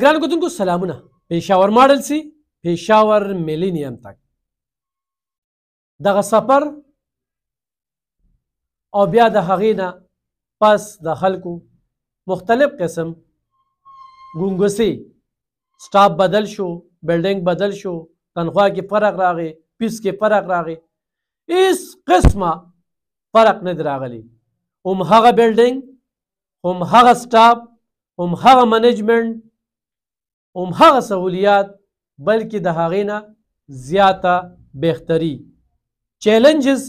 ګران کوونکو سلامونه پېښور ماډل سي پېښور میلینیم تک دغه سفر او بیا د هغې نه پس د خلکو مختلف قسم ګونګسې سټاپ بدل شو بلډینګ بدل شو تنخوا کې فرق راغی پیس کې فرق راغی هیڅ قسمه فرق نه راغلی هم هغه بلډینګ هم هغه سټاپ هم هغه منیجمنت هم هغه سہولیات بلکې د هغې نه زیاته بهتري چیلنجز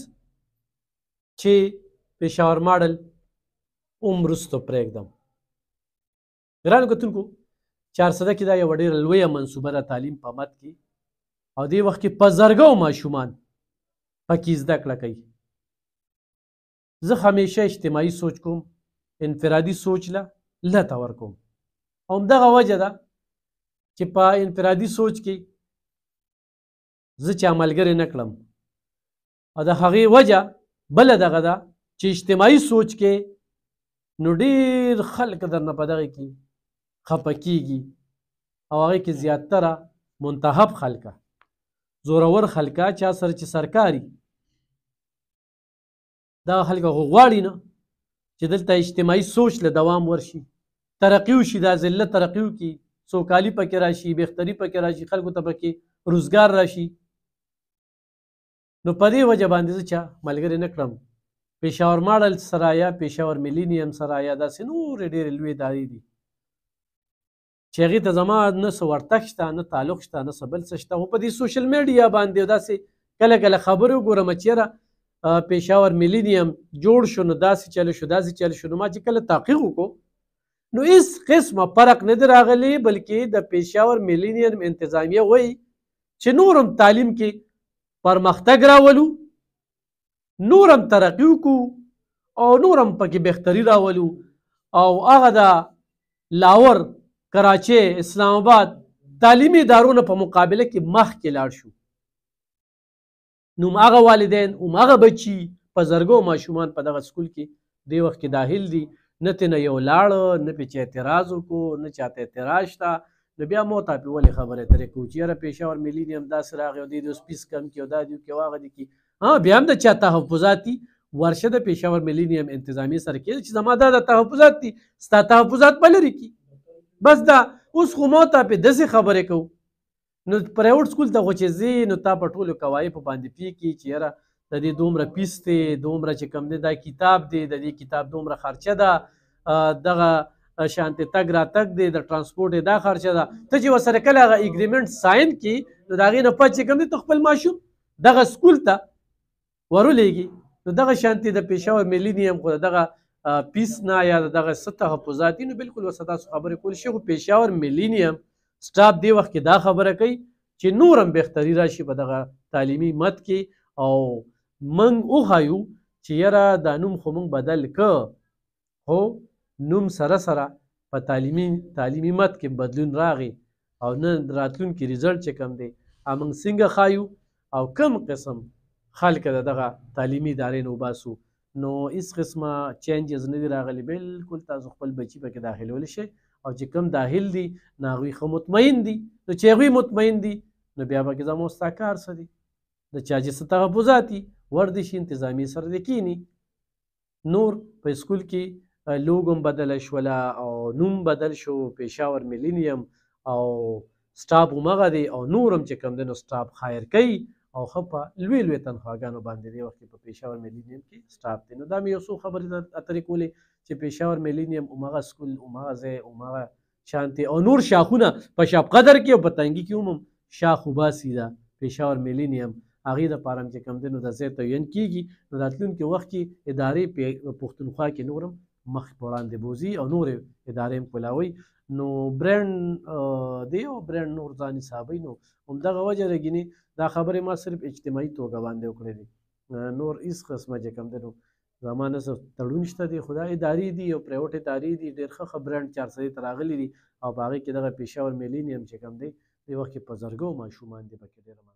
چې پېښور ماډل عمرستو پرېږدم ګران کتونکو چارسده کې دا یو ډېره لویه منصوبه ده تعلیم په مد کې او دې وخت کې په زرګو ماشومان پکې زده کړه کوي زه همیشه اجتماعي سوچ کوم انفرادي سوچ له لته ورکوم همدغه وجه ده چې په انفرادي سوچ کې زه چې عملګری نه کړم او د هغې وجه بله دغه ده چې اجتماعي سوچ کې نو ډیر خلک درنه په دغه کې خفه کیږي او هغې کې زیاتره منتخب خلکه زورور خلکه چا سره چې سرکاري دا خلک غواړي نه چې دلته اجتماعي سوچ له دوام ورشي ترقی وشي دا ذله ترقی وکړي سوکالی پکې راشي بختری پکې راشي خلکو ته پکې روزګار راشي نو په دې وجه باندې چې ملګری نه کړم پېښور ماډل سرایا پېښور ملینیم سرایا داسې نور ډېر لوی داري دي چې هغې ته زما نه څه ورتګ شته نه تعلق شته نه څه بل څه شته خو په دې سوشل میډیا باندې داسې کله کله خبرې وګورم چې را پېښور ملینیم جوړ شو نو داسې چل شو داسې چل شو نو ما چې کله تحقیق وکړو نو هیڅ قسمه فرق نه راغلی بلکې د پېښور میلینیم انتظامیه وایي چې نورم تعلیم کې پرمختګ راولو نورم ترقی وکړو او نورم پکې بهتري راولو او هغه د لاور کراچي اسلام آباد تعلیمي ادارونو په مقابله کې مخکې لاړ شو نو هغه والدین او هغه بچي په زرګو ماشومان په دغه سکول کې دی وخت کې داخل دي دا نه تینه یو لاړه نه پې چې اعتراض وکړو نه چاته اعتراض شته نو بیا مو ته پې ولې خبرې ترې کوو چې یاره پېښور ملي دې هم داسې راغی او دی دې اوس پیس کم کړي او دا دې وکړي او هغه دې کړي ها بیا هم د چا تحفظات دي ورشه د پېښور ملي دې هم انتظامي سره کېږي چې زما دا د تحفظات دي ستا تحفظات به لرې کړي بس دا اوس خو مو ته پې داسې خبرې کوو نو پرایوټ سکول ته خو چې ځې نو تا په ټولو قوایفو باندې پوهېږي چې یاره د دې دومره پیس دی دومره چې کم دی دا کتاب دی د دې کتاب دومره خرچه ده دغه شانتي تګ را تګ دی د ترانسپورت دا خرچه ده ته چې وسره کله هغه اګریمنت ساين کی نو دا غي نه پات چې کم دی خپل ماشوم دغه سکول ته ورولېږي نو دغه شانتي د پېښور ملینیم خو دغه پیس نه یا دغه سطح حفظاتی نو بالکل وسدا خبرې کول شي خو پېښور ملینیم سټاپ دی وخت کې دا خبره کوي چې نورم بهتري راشي په دغه تعلیمي مت کې او منګ وخایو چې یاره دا نوم خو موږ بدل که هو نوم سره سره په تعلیمي تعلیمي مت کې بدلون راغی او نن راتلونکي ریزلټ چې کم دی موږ څنګه خایو او کم قسم خلک د دغه تعلیمي ادارې نه وباسو نو هیڅ قسمه چینجز نه دی راغلی بالکل تاسو خپل بچی پکې داخلول شي او چې کم داخل دي ناغوی خو مطمئن دي نو چې هغوی مطمئن دي نو بیا پکې زموږ ستا کار څه دی د چا چې څه تغبوزاتي ورده شي انتظامی سره د کینی نور په سکول کې لوګم بدل شولا او نوم بدل شو پېښور ملینیم او سټاپ ومغه دی او نورم چې کم دنو سټاپ خایر کوي او خپه لوی لوی تنخواګانو باندې دی وخت په پېښور ملینیم کې سټاپ دی نو دا مې یو څو خبرې اترې کولې چې پېښور ملینیم اومغه سکول اومغه ځای اومغه شانتي او نور شاخونه په شاپ قدر کې او په تنګي کې هم شاخ وباسي دا پېښور ملینیم هغې د پاره چې کوم دی نو د ځای تعین کیږي نو راتلونکي وخت کې ادارې پښتونخوا کې نورم مخ په وړاندې بوزي او نورې ادارې هم کولاوي نو برند دی او برند نور ځان حسابوي نو همدغه وجه رګینې دا خبرې ما صرف اجتماعي توګه باندې وکړې دي نور هیڅ قسمه چې کوم دی نو زما نه څه تړون شته دی خو دا ادارې دي او پرایوټ ادارې دي ډېر ښه ښه برند چار سدې ته راغلي دي او په هغې کې دغه پېښور میلینیم چې کوم دی دې وخت کې په زرګو ماشومان دي پکې ډېره